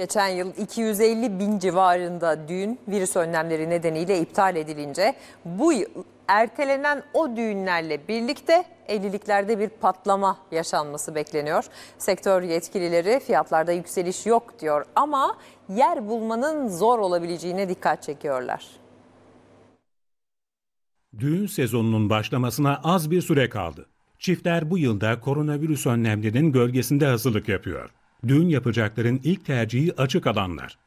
Geçen yıl 250 bin civarında düğün virüs önlemleri nedeniyle iptal edilince bu yıl ertelenen o düğünlerle birlikte evliliklerde bir patlama yaşanması bekleniyor. Sektör yetkilileri fiyatlarda yükseliş yok diyor ama yer bulmanın zor olabileceğine dikkat çekiyorlar. Düğün sezonunun başlamasına az bir süre kaldı. Çiftler bu yılda koronavirüs önlemlerinin gölgesinde hazırlık yapıyor düğün yapacakların ilk tercihi açık alanlar.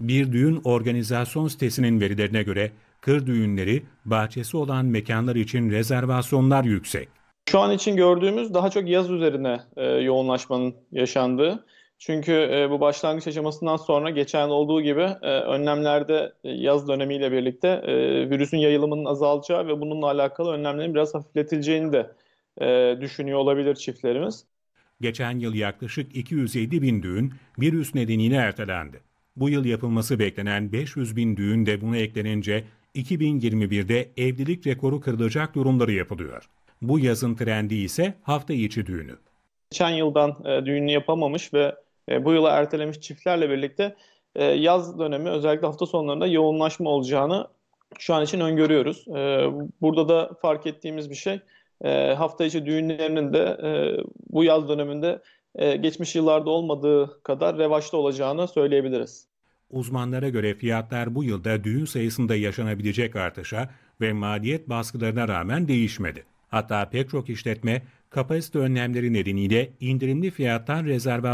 Bir düğün organizasyon sitesinin verilerine göre kır düğünleri, bahçesi olan mekanlar için rezervasyonlar yüksek. Şu an için gördüğümüz daha çok yaz üzerine e, yoğunlaşmanın yaşandığı. Çünkü e, bu başlangıç aşamasından sonra geçen olduğu gibi e, önlemlerde e, yaz dönemiyle birlikte e, virüsün yayılımının azalacağı ve bununla alakalı önlemlerin biraz hafifletileceğini de e, düşünüyor olabilir çiftlerimiz. Geçen yıl yaklaşık 207 bin düğün virüs nedeniyle ertelendi. Bu yıl yapılması beklenen 500 bin düğün de buna eklenince 2021'de evlilik rekoru kırılacak durumları yapılıyor. Bu yazın trendi ise hafta içi düğünü. Geçen yıldan e, düğünü yapamamış ve e, bu yıla ertelemiş çiftlerle birlikte e, yaz dönemi özellikle hafta sonlarında yoğunlaşma olacağını şu an için öngörüyoruz. E, burada da fark ettiğimiz bir şey e, hafta içi düğünlerinin de e, bu yaz döneminde e, geçmiş yıllarda olmadığı kadar revaçta olacağını söyleyebiliriz. Uzmanlara göre fiyatlar bu yılda düğün sayısında yaşanabilecek artışa ve maliyet baskılarına rağmen değişmedi. Hatta pek çok işletme kapasite önlemleri nedeniyle indirimli fiyattan rezervasyon